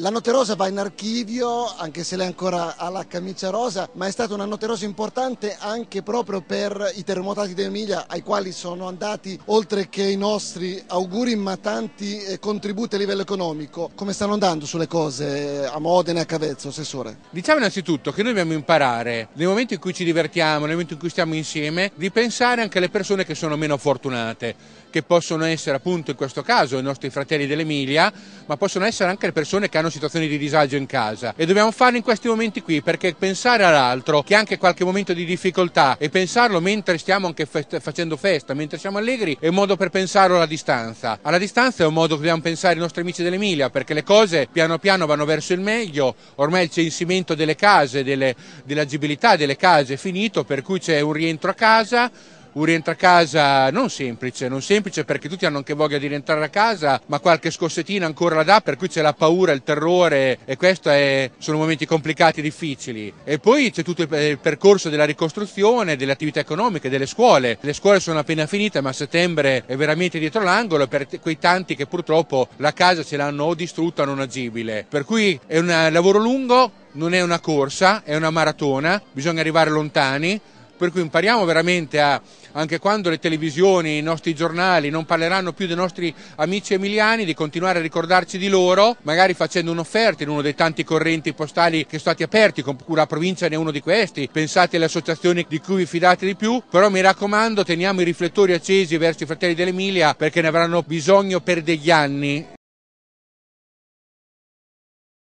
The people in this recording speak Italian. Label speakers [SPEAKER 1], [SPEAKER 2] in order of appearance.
[SPEAKER 1] La notte rosa va in archivio, anche se lei ancora ha la camicia rosa, ma è stata una notte rosa importante anche proprio per i terremotati d'Emilia, ai quali sono andati, oltre che i nostri auguri, ma tanti eh, contributi a livello economico. Come stanno andando sulle cose eh, a Modena e a Cavezzo, Assessore?
[SPEAKER 2] Diciamo innanzitutto che noi dobbiamo imparare, nel momento in cui ci divertiamo, nel momento in cui stiamo insieme, di pensare anche alle persone che sono meno fortunate che possono essere appunto in questo caso i nostri fratelli dell'Emilia, ma possono essere anche le persone che hanno situazioni di disagio in casa. E dobbiamo farlo in questi momenti qui perché pensare all'altro, che ha anche qualche momento di difficoltà, e pensarlo mentre stiamo anche fest- facendo festa, mentre siamo allegri, è un modo per pensarlo alla distanza. Alla distanza è un modo che dobbiamo pensare ai nostri amici dell'Emilia perché le cose piano piano vanno verso il meglio, ormai il censimento delle case, delle, dell'agibilità delle case è finito, per cui c'è un rientro a casa un rientro a casa non semplice, non semplice perché tutti hanno anche voglia di rientrare a casa, ma qualche scossettina ancora la dà, per cui c'è la paura, il terrore e questi sono momenti complicati e difficili. E poi c'è tutto eh, il percorso della ricostruzione, delle attività economiche, delle scuole. Le scuole sono appena finite, ma a settembre è veramente dietro l'angolo per quei tanti che purtroppo la casa ce l'hanno o distrutta o non agibile. Per cui è un eh, lavoro lungo, non è una corsa, è una maratona, bisogna arrivare lontani, per cui impariamo veramente a, anche quando le televisioni, i nostri giornali non parleranno più dei nostri amici emiliani, di continuare a ricordarci di loro, magari facendo un'offerta in uno dei tanti correnti postali che sono stati aperti, con la provincia ne è uno di questi, pensate alle associazioni di cui vi fidate di più, però mi raccomando teniamo i riflettori accesi verso i fratelli dell'Emilia perché ne avranno bisogno per degli anni.